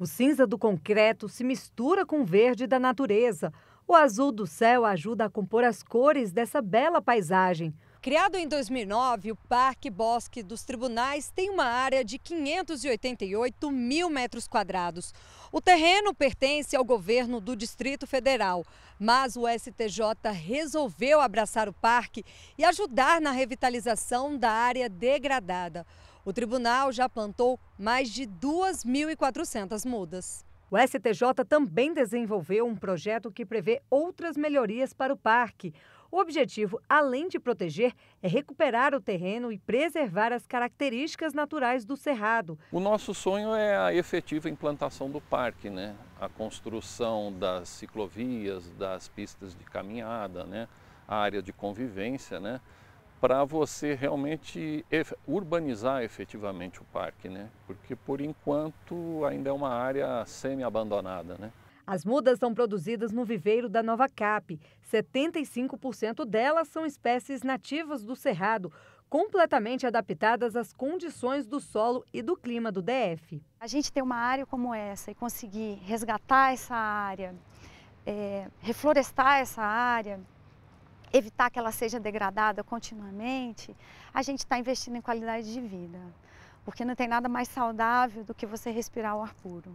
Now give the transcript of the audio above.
O cinza do concreto se mistura com o verde da natureza. O azul do céu ajuda a compor as cores dessa bela paisagem. Criado em 2009, o Parque Bosque dos Tribunais tem uma área de 588 mil metros quadrados. O terreno pertence ao governo do Distrito Federal, mas o STJ resolveu abraçar o parque e ajudar na revitalização da área degradada. O tribunal já plantou mais de 2.400 mudas. O STJ também desenvolveu um projeto que prevê outras melhorias para o parque. O objetivo, além de proteger, é recuperar o terreno e preservar as características naturais do cerrado. O nosso sonho é a efetiva implantação do parque, né? A construção das ciclovias, das pistas de caminhada, né? A área de convivência, né? para você realmente urbanizar efetivamente o parque, né? Porque por enquanto ainda é uma área semi-abandonada, né? As mudas são produzidas no viveiro da Nova Cap. 75% delas são espécies nativas do Cerrado, completamente adaptadas às condições do solo e do clima do DF. A gente ter uma área como essa e conseguir resgatar essa área, é, reflorestar essa área, evitar que ela seja degradada continuamente, a gente está investindo em qualidade de vida, porque não tem nada mais saudável do que você respirar o ar puro.